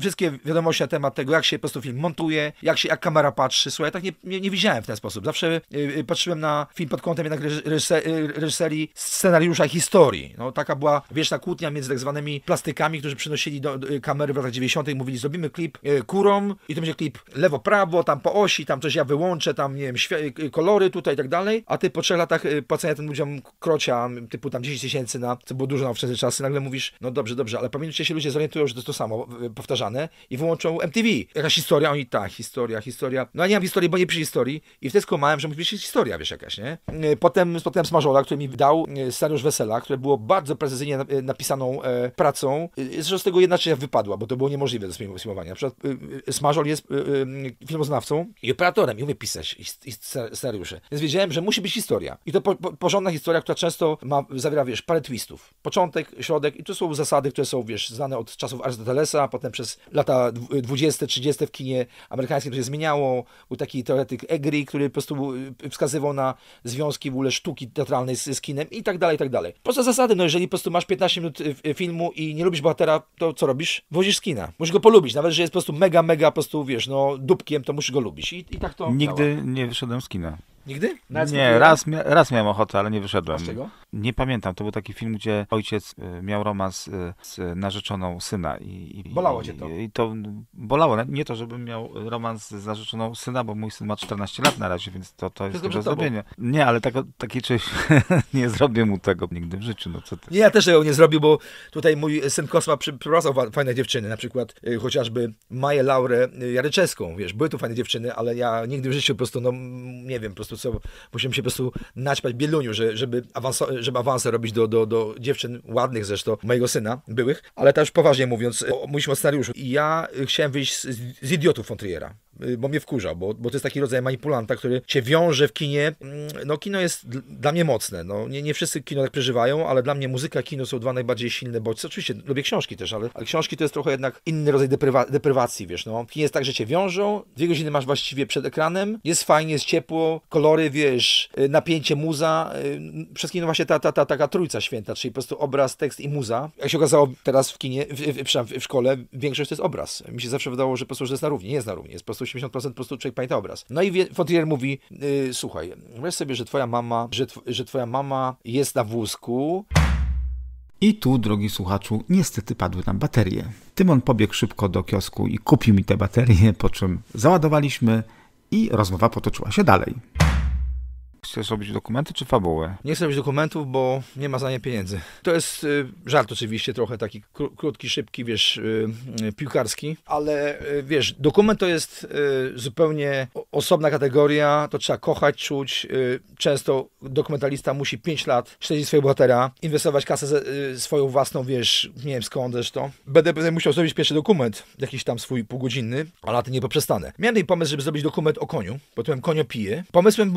wszystkie wiadomości na temat tego, jak się po prostu film montuje, jak się, jak kamera patrzy. Słuchaj, tak nie, nie, nie, widziałem w ten sposób. Zawsze yy, patrzyłem na film pod kątem jednak y, reżyserii, scenariusza i historii. No, taka była wieczna kłótnia między tak zwanymi plastykami, którzy przynosili do, do kamery w latach 90. i mówili, zrobimy klip yy, kurą i to będzie klip lewo-prawo, tam po osi, tam coś ja wyłączę, tam nie wiem, y, kolory tutaj i tak dalej, a ty po trzech latach płacenia tym ludziom krocia, typu tam 10 tysięcy na, co było dużo na wczesne czasy, nagle mówisz, no dobrze, dobrze, ale pamiętajcie się ludzie zorientują, że to jest to samo, powtarzane i wyłączą MTV. Jakaś historia, oni tak, historia, historia. No ja nie mam historii, bo nie piszę historii i wtedy skumałem, że musi być historia, wiesz, jakaś, nie? E, potem spotkałem Smażola, który mi dał e, scenariusz Wesela, które było bardzo precyzyjnie e, napisaną e, pracą. Zresztą z tego jedna część wypadła, bo to było niemożliwe do filmowania. Na przykład e, Smażol jest e, filmoznawcą i operatorem i umie pisać i, i scenariusze. Więc wiedziałem, że musi być historia. I to po, po, porządna historia, która często ma, zawiera, wiesz, parę twistów. Początek, środek i to są zasady, które są, wiesz, znane od czasów Aristotelesa. potem potem przez lata 20, 30 w kinie amerykańskim to się zmieniało. Był taki teoretyk Egri, który po prostu y, wskazywał na związki w ogóle sztuki teatralnej z, z kinem i tak dalej, i tak dalej. po prostu zasady, no jeżeli po prostu masz 15 minut y, y, filmu i nie lubisz bohatera, to co robisz? Wozisz z kina. Musisz go polubić, nawet że jest po prostu mega, mega po prostu, wiesz, no dupkiem, to musisz go lubić. I, i tak to Nigdy nie wyszedłem z kina. Nigdy? Nawet nie, raz, mia raz miałem ochotę, ale nie wyszedłem. Z czego? Nie pamiętam. To był taki film, gdzie ojciec y, miał romans y, z narzeczoną syna. I, i bolało cię to? I to bolało. Nie to, żebym miał romans z narzeczoną syna, bo mój syn ma 14 lat na razie, więc to, to jest Wszystko do zrobienia. Nie, ale tak, taki czyś nie zrobię mu tego nigdy w życiu. No, co ty? Nie, ja też tego nie zrobił, bo tutaj mój syn Kosma przyprowadzał fajne dziewczyny, na przykład y, chociażby Maję Laurę Jaryczeską. Wiesz, były tu fajne dziewczyny, ale ja nigdy w życiu po prostu, no nie wiem, po prostu prostu co, musimy się po prostu naćpać bieluniu, że, żeby, awanso, żeby awanse robić do, do, do dziewczyn ładnych zresztą, mojego syna, byłych, ale też poważnie mówiąc, mówiliśmy o scenariuszu i ja chciałem wyjść z, z idiotów Fontriera. Y, bo mnie wkurza, bo, bo to jest taki rodzaj manipulanta, który cię wiąże w kinie. Mm, no kino jest dla mnie mocne, no nie, nie wszyscy kino tak przeżywają, ale dla mnie muzyka, kino są dwa najbardziej silne bodźce. Oczywiście lubię książki też, ale, ale książki to jest trochę jednak inny rodzaj deprywa, deprywacji, wiesz, no. W kinie jest tak, że cię wiążą, dwie godziny masz właściwie przed ekranem, jest fajnie, jest ciepło, kolory, wiesz, y, napięcie, muza, y, Przez kino właśnie ta, ta, ta taka trójca święta, czyli po prostu obraz, tekst i muza. Jak się okazało teraz w kinie, w, w, w, w szkole, większość to jest obraz. Mi się zawsze wydawało, że po prostu, że jest na równi, nie jest na równi, jest po prostu prostu 80% po prostu człowiek pamięta obraz. No i Fontrier mówi, yy, słuchaj, wyobraź sobie, że twoja mama, że, tw że twoja mama jest na wózku. I tu, drogi słuchaczu, niestety padły nam baterie. Tymon pobiegł szybko do kiosku i kupił mi te baterie, po czym załadowaliśmy i rozmowa potoczyła się dalej. Chcesz robić dokumenty czy fabułę? Nie chcę robić dokumentów, bo nie ma za nie pieniędzy. To jest y, żart oczywiście trochę taki kró krótki, szybki, wiesz, y, y, piłkarski, ale y, wiesz, dokument to jest y, zupełnie osobna kategoria, to trzeba kochać, czuć, y, często dokumentalista musi 5 lat śledzić swojego bohatera, inwestować kasę ze, y, swoją własną, wiesz, nie wiem skąd zresztą. Będę, będę musiał zrobić pierwszy dokument, jakiś tam swój półgodzinny, ale ty nie poprzestanę. Miałem pomysł, żeby zrobić dokument o koniu, bo tytułem Konio pije. Pomysłem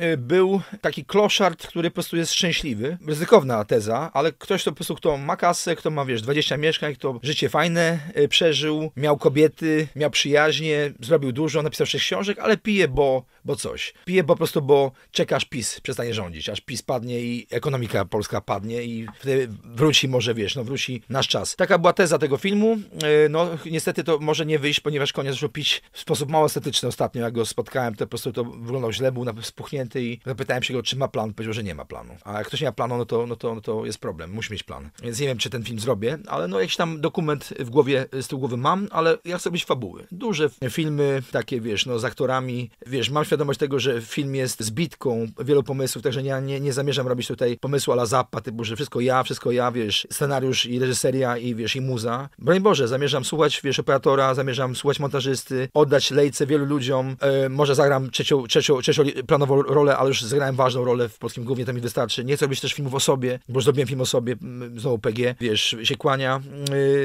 y, y, był taki kloszard, który po prostu jest szczęśliwy. Ryzykowna teza, ale ktoś to po prostu, kto ma kasę, kto ma, wiesz, 20 mieszkań, kto życie fajne y, przeżył, miał kobiety, miał przyjaźnie, zrobił dużo, napisał 6 książek, ale pije, bo bo coś. Piję po prostu, bo czekasz PiS przestanie rządzić, aż PiS padnie i ekonomika polska padnie i wtedy wróci może, wiesz, no wróci nasz czas. Taka była teza tego filmu. E, no niestety to może nie wyjść, ponieważ koniec zaczął pić w sposób mało estetyczny ostatnio. Jak go spotkałem, to po prostu to wyglądał źle, był spuchnięty i zapytałem się go, czy ma plan. Powiedział, że nie ma planu. A jak ktoś nie ma planu, no to, no to, no to jest problem. Musi mieć plan. Więc nie wiem, czy ten film zrobię, ale no jakiś tam dokument w głowie, z tyłu głowy mam, ale ja chcę być fabuły. Duże filmy, takie wiesz, no z aktorami, wiesz, mam świadomość tego, że film jest zbitką wielu pomysłów, także ja nie, nie zamierzam robić tutaj pomysłu ala Zappa, typu, że wszystko ja, wszystko ja, wiesz, scenariusz i reżyseria i wiesz, i muza. Broń Boże, zamierzam słuchać, wiesz, operatora, zamierzam słuchać montażysty, oddać lejce wielu ludziom, e, może zagram trzecią, trzecią, trzecią planową rolę, ale już zagrałem ważną rolę w polskim głównie, to mi wystarczy. Nie chcę robić też filmów o sobie, bo już zrobiłem film o sobie, znowu PG, wiesz, się kłania.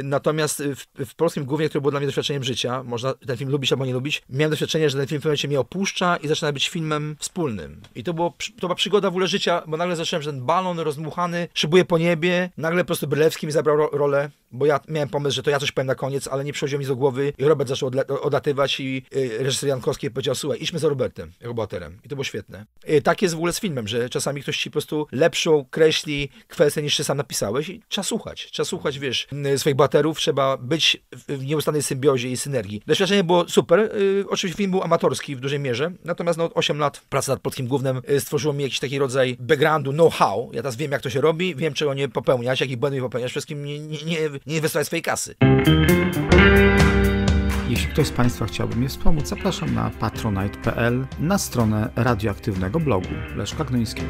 E, natomiast w, w polskim głównie, które było dla mnie doświadczeniem życia, można ten film lubić albo nie lubić, miałem doświadczenie, że ten film w pewnym mnie opuszcza i zaczyna być filmem wspólnym. I to, było, to była przygoda w ogóle życia, bo nagle zacząłem, że ten balon rozmuchany szybuje po niebie, nagle po prostu Brylewski mi zabrał rolę bo ja miałem pomysł, że to ja coś powiem na koniec, ale nie przychodziło mi do głowy i Robert zaczął odlatywać i y, reżyser Jankowski powiedział, słuchaj, idźmy za Robertem, Roboterem. I to było świetne. Y, tak jest w ogóle z filmem, że czasami ktoś ci po prostu lepszą kreśli kwestię niż ty sam napisałeś i trzeba słuchać. Trzeba słuchać, wiesz, y, swoich baterów, trzeba być w nieustannej symbiozie i synergii. Doświadczenie było super. Oczywiście film był amatorski w dużej mierze, natomiast no 8 lat pracy nad polskim głównym stworzyło mi jakiś taki rodzaj backgroundu, know-how. Ja teraz wiem, jak to się robi, wiem, czego nie popełniać, jakich błędów nie popełniać. Wszystkim nie, nie, nie, nie inwestować swojej kasy. Jeśli ktoś z Państwa chciałby mnie wspomóc, zapraszam na patronite.pl na stronę radioaktywnego blogu Leszka Gnońskiego.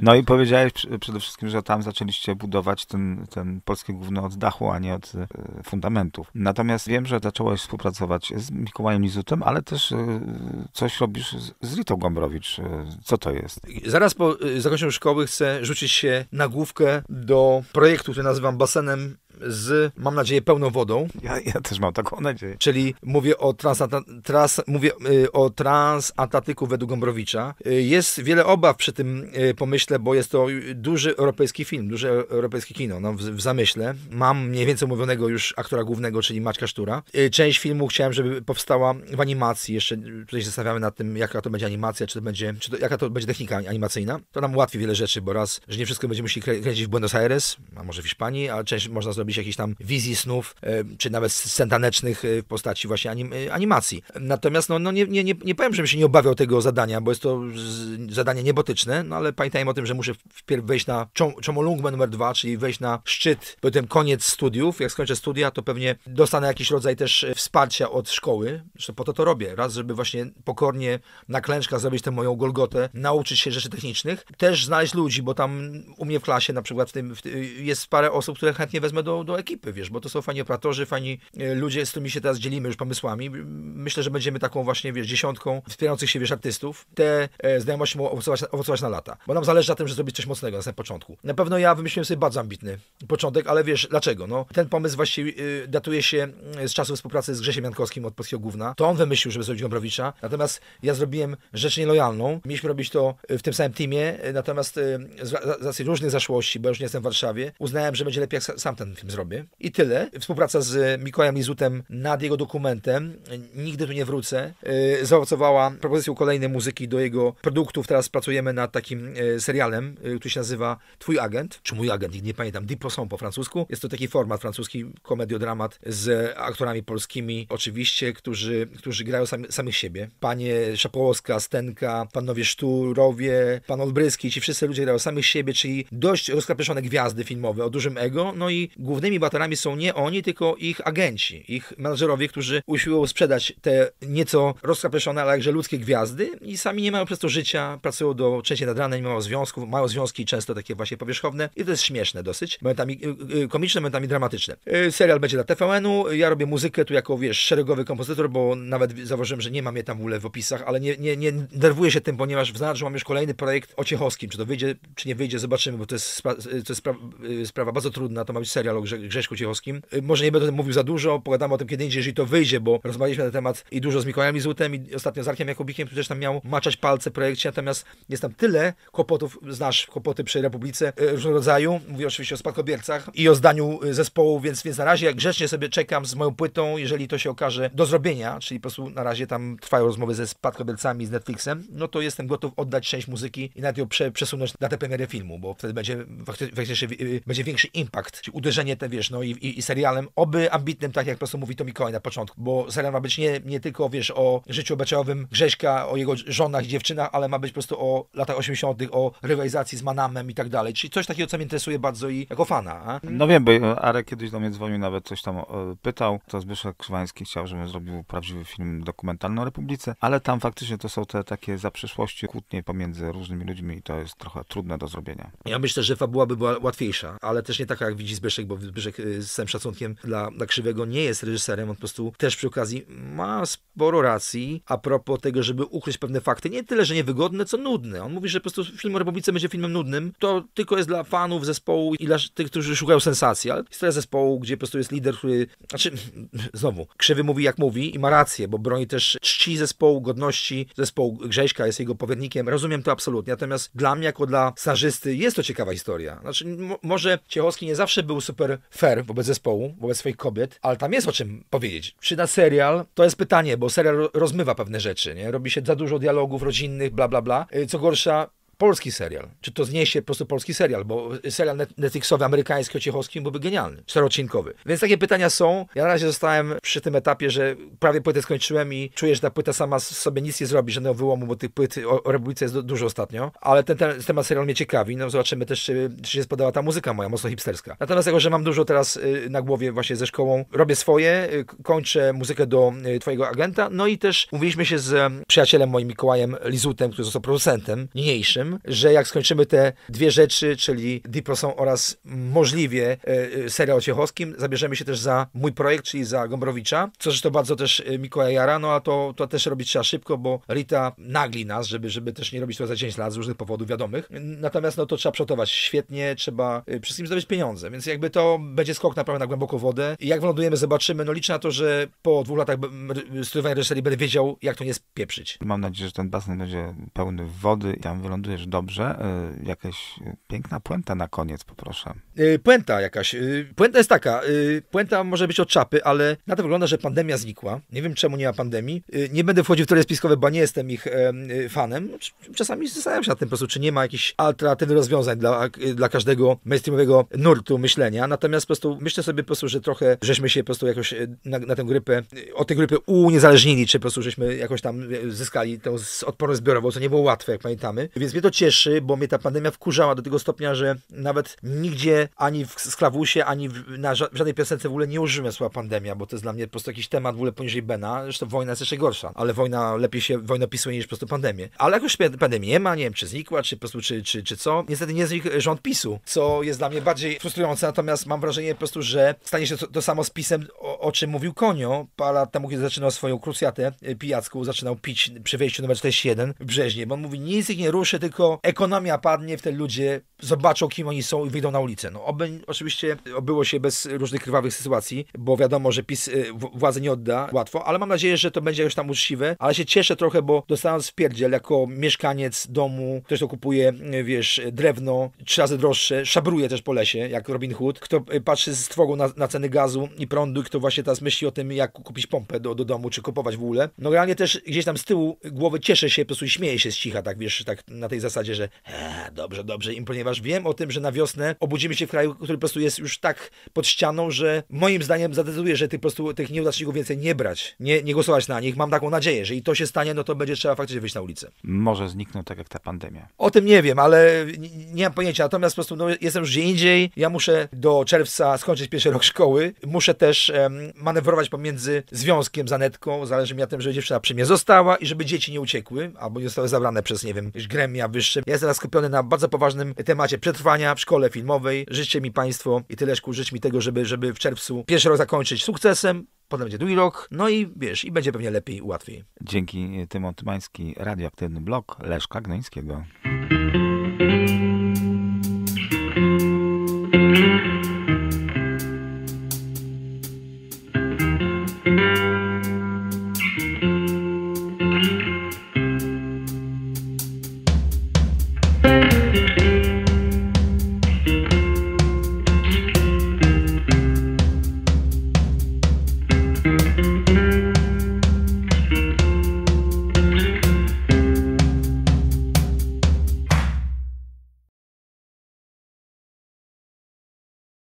No i powiedziałeś przede wszystkim, że tam zaczęliście budować ten, ten polski główny od dachu, a nie od e, fundamentów. Natomiast wiem, że zacząłeś współpracować z Mikołajem Nizutem, ale też e, coś robisz z Ritą Gombrowicz. E, co to jest? Zaraz po zakończeniu szkoły chcę rzucić się na główkę do projektu, który nazywam Basenem z, mam nadzieję, pełną wodą. Ja, ja też mam taką nadzieję. Czyli mówię o, transata, trans, mówię, y, o transatlantyku według Gombrowicza. Y, jest wiele obaw przy tym y, pomyśle, bo jest to duży europejski film, duże europejskie kino, no, w, w zamyśle. Mam mniej więcej omówionego już aktora głównego, czyli Maćka Sztura. Y, część filmu chciałem, żeby powstała w animacji. Jeszcze tutaj się zastanawiamy nad tym, jaka to będzie animacja, czy to będzie, czy to, jaka to będzie technika animacyjna. To nam ułatwi wiele rzeczy, bo raz, że nie wszystko będziemy musieli kręcić w Buenos Aires, a może w Hiszpanii, a część można zrobić zrobić jakichś tam wizji snów, e, czy nawet sentanecznych e, w postaci właśnie anim, e, animacji. Natomiast no, no nie, nie, nie powiem, żebym się nie obawiał tego zadania, bo jest to zadanie niebotyczne, no ale pamiętajmy o tym, że muszę wpierw wejść na Chomolungmę numer dwa, czyli wejść na szczyt, potem koniec studiów. Jak skończę studia, to pewnie dostanę jakiś rodzaj też wsparcia od szkoły. Zresztą po to to robię. Raz, żeby właśnie pokornie na klęczka zrobić tę moją golgotę, nauczyć się rzeczy technicznych. Też znaleźć ludzi, bo tam u mnie w klasie na przykład w tym, w, jest parę osób, które chętnie wezmę do do, ekipy, wiesz, bo to są fajni operatorzy, fajni e, ludzie, z którymi się teraz dzielimy już pomysłami. Myślę, że będziemy taką właśnie, wiesz, dziesiątką wspierających się, wiesz, artystów. Te e, znajomości mogą owocować, owocować, na lata, bo nam zależy na tym, żeby zrobić coś mocnego na samym początku. Na pewno ja wymyśliłem sobie bardzo ambitny początek, ale wiesz, dlaczego? No, ten pomysł właśnie y, e, datuje się e, z czasów współpracy z Grzesiem Jankowskim od Polskiego Główna. To on wymyślił, żeby zrobić Gombrowicza, natomiast ja zrobiłem rzecz nielojalną. Mieliśmy robić to w tym samym teamie, natomiast y, z racji różnych zaszłości, bo już nie jestem w Warszawie, uznałem, że będzie lepiej, jak sam ten film tym zrobię. I tyle. Współpraca z Mikołajem Lizutem nad jego dokumentem, Nigdy tu nie wrócę, y, zaowocowała propozycją kolejnej muzyki do jego produktów. Teraz pracujemy nad takim y, serialem, y, który się nazywa Twój agent, czy mój agent, nie pamiętam, Diposon po francusku. Jest to taki format francuski, komediodramat z aktorami polskimi, oczywiście, którzy, którzy grają sami, samych siebie. Panie Szapołowska, Stenka, panowie Szturowie, pan Olbryski, ci wszyscy ludzie grają samych siebie, czyli dość rozkrapeszone gwiazdy filmowe o dużym ego, no i głównie głównymi baterami są nie oni, tylko ich agenci, ich menadżerowie, którzy usiłują sprzedać te nieco rozkapeszone, ale jakże ludzkie gwiazdy i sami nie mają przez to życia, pracują do trzeciej nad ranem, nie mają związków, mają związki często takie właśnie powierzchowne i to jest śmieszne dosyć, momentami y, y, komiczne, momentami dramatyczne. Y, serial będzie dla TVN-u, ja robię muzykę tu jako, wiesz, szeregowy kompozytor, bo nawet zauważyłem, że nie mam je tam w ogóle w opisach, ale nie, nie, nie nerwuję się tym, ponieważ w że mam już kolejny projekt o Ciechowskim, czy to wyjdzie, czy nie wyjdzie, zobaczymy, bo to jest, spra- to jest spra- sprawa bardzo trudna, to ma być serial o Grześku Ciechowskim. Y, może nie będę mówił za dużo, pogadamy o tym kiedy indziej, jeżeli to wyjdzie, bo rozmawialiśmy na ten temat i dużo z Mikołajem złotem i ostatnio z Arkiem Jakubikiem, który też tam miał maczać palce w projekcie, natomiast jest tam tyle kłopotów, znasz kłopoty przy Republice y, różnego rodzaju, mówię oczywiście o spadkobiercach i o zdaniu y, zespołu, więc, więc na razie jak grzecznie sobie czekam z moją płytą, jeżeli to się okaże do zrobienia, czyli po prostu na razie tam trwają rozmowy ze spadkobiercami z Netflixem, no to jestem gotów oddać część muzyki i nawet ją prze, przesunąć na tę premierę filmu, bo wtedy będzie, będzie większy impact, czyli uderzenie nie ten, wiesz, no i, i, i, serialem, oby ambitnym, tak jak po prostu mówi Tommy Cohen na początku, bo serial ma być nie, nie tylko, wiesz, o życiu obyczajowym Grześka, o jego żonach, dziewczynach, ale ma być po prostu o latach 80., o rywalizacji z Manamem i tak dalej, czyli coś takiego, co mnie interesuje bardzo i jako fana. A? No wiem, bo Arek kiedyś do mnie dzwonił, nawet coś tam e, pytał, to Zbyszek Krzywański chciał, żebym zrobił prawdziwy film dokumentalny o Republice, ale tam faktycznie to są te takie za przyszłości kłótnie pomiędzy różnymi ludźmi i to jest trochę trudne do zrobienia. Ja myślę, że fabuła by była łatwiejsza, ale też nie taka, jak widzi Zbyszek, bo Wybrzek y, z całym szacunkiem dla, dla Krzywego nie jest reżyserem, on po prostu też przy okazji ma sporo racji a propos tego, żeby ukryć pewne fakty. Nie tyle, że niewygodne, co nudne. On mówi, że po prostu film o Republice będzie filmem nudnym. To tylko jest dla fanów zespołu i dla tych, którzy szukają sensacji, ale historia zespołu, gdzie po prostu jest lider, który... Znaczy, znowu, Krzywy mówi jak mówi i ma rację, bo broni też czci zespołu, godności zespołu. Grześka jest jego powiednikiem. Rozumiem to absolutnie. Natomiast dla mnie, jako dla starzysty, jest to ciekawa historia. Znaczy, może Ciechowski nie zawsze był super super fair wobec zespołu, wobec swoich kobiet, ale tam jest o czym powiedzieć. Czy na serial, to jest pytanie, bo serial rozmywa pewne rzeczy, nie? Robi się za dużo dialogów rodzinnych, bla, bla, bla. Y, co gorsza, polski serial. Czy to zniesie po prostu polski serial, bo serial Netflixowy, amerykański, o ciechowskim byłby genialny, czterocinkowy. Więc takie pytania są. Ja na razie zostałem przy tym etapie, że prawie płytę skończyłem i czuję, że ta płyta sama sobie nic nie zrobi, żadnego wyłomu, bo tych płyt o, o Republice jest dużo ostatnio. Ale ten, ten temat serial mnie ciekawi. No zobaczymy też, czy, czy się spodobała ta muzyka moja, mocno hipsterska. Natomiast tego, że mam dużo teraz y, na głowie właśnie ze szkołą, robię swoje, y, kończę muzykę do y, twojego agenta, no i też mówiliśmy się z przyjacielem moim Mikołajem Lizutem, który został producentem niniejszym, tym, że jak skończymy te dwie rzeczy, czyli Diplosą oraz możliwie e, e, serial o Ciechowskim, zabierzemy się też za mój projekt, czyli za Gombrowicza, co zresztą bardzo też e, Mikołaja Jara, no a to, to też robić trzeba szybko, bo Rita nagli nas, żeby, żeby też nie robić to za 10 lat z różnych powodów wiadomych. Natomiast no to trzeba przygotować świetnie, trzeba e, wszystkim zdobyć pieniądze, więc jakby to będzie skok naprawdę na głęboką wodę. I jak wylądujemy, zobaczymy. No liczę na to, że po dwóch latach studiowania reżyserii będę wiedział, jak to nie spieprzyć. Mam nadzieję, że ten basen będzie pełny wody i tam wyląduje wiesz dobrze, e, jakaś e, piękna puenta na koniec, poproszę. E, puenta jakaś. Puenta jest taka. Puenta może być od czapy, ale na to wygląda, że pandemia znikła. Nie wiem, czemu nie ma pandemii. Nie będę wchodził w teorie spiskowe, bo nie jestem ich fanem. No, czasami zastanawiam się nad tym po prostu, czy nie ma jakichś alternatywnych rozwiązań dla, dla każdego mainstreamowego nurtu myślenia. Natomiast po prostu myślę sobie po prostu, że trochę żeśmy się po prostu jakoś na, na tę grypę, od tej grypy uniezależnili, czy po prostu żeśmy jakoś tam zyskali tę odporność zbiorową, co nie było łatwe, jak pamiętamy. Więc mnie to to cieszy, bo mnie ta pandemia wkurzała do tego stopnia, że nawet nigdzie, ani w Sklawusie, ani w, na ża- w żadnej piosence w ogóle nie użyłem słowa pandemia, bo to jest dla mnie po prostu jakiś temat w ogóle poniżej Bena. Zresztą wojna jest jeszcze gorsza, ale wojna lepiej się, wojna pisuje niż po prostu pandemię. Ale jak już pandemii nie ma, nie wiem, czy znikła, czy po prostu, czy, czy, czy co, niestety nie znikł rząd PiSu, co jest dla mnie bardziej frustrujące, natomiast mam wrażenie po prostu, że stanie się to, to samo z PiSem, o, o, czym mówił Konio parę lat temu, kiedy zaczynał swoją krucjatę e, pijacką, zaczynał pić przy wejściu numer 41 w Brzeźnie, bo on mówi, nic ich nie ruszy, tylko ekonomia padnie, wtedy ludzie zobaczą, kim oni są i wyjdą na ulicę. No, oby, oczywiście obyło się bez różnych krwawych sytuacji, bo wiadomo, że PiS y, władzy nie odda łatwo, ale mam nadzieję, że to będzie już tam uczciwe, ale się cieszę trochę, bo dostając w pierdziel jako mieszkaniec domu, ktoś to kupuje, y, wiesz, drewno trzy razy droższe, szabruje też po lesie, jak Robin Hood, kto y, patrzy z trwogą na, na ceny gazu i prądu i kto właśnie teraz myśli o tym, jak kupić pompę do, do domu, czy kupować w ogóle. No realnie też gdzieś tam z tyłu głowy cieszę się, po prostu śmieję się z cicha, tak wiesz, tak na tej zasadzie zasadzie, że e, dobrze, dobrze im, ponieważ wiem o tym, że na wiosnę obudzimy się w kraju, który po prostu jest już tak pod ścianą, że moim zdaniem zadecyduje, że tych, po prostu, tych nieudaczników więcej nie brać, nie, nie głosować na nich. Mam taką nadzieję, że i to się stanie, no to będzie trzeba faktycznie wyjść na ulicę. Może znikną tak jak ta pandemia. O tym nie wiem, ale nie, nie mam pojęcia. Natomiast po prostu no, jestem już gdzie indziej. Ja muszę do czerwca skończyć pierwszy rok szkoły. Muszę też em, manewrować pomiędzy związkiem z Anetką. Zależy mi na tym, żeby dziewczyna przy mnie została i żeby dzieci nie uciekły albo nie zostały zabrane przez, nie wiem, gremia, wyższym. Ja jestem teraz skupiony na bardzo poważnym temacie przetrwania w szkole filmowej. Życzcie mi Państwo i tyleżku życz mi tego, żeby, żeby w czerwcu pierwszy rok zakończyć sukcesem, potem będzie drugi rok, no i wiesz, i będzie pewnie lepiej, łatwiej. Dzięki Tymon Tymański, radioaktywny blog Leszka Gnońskiego.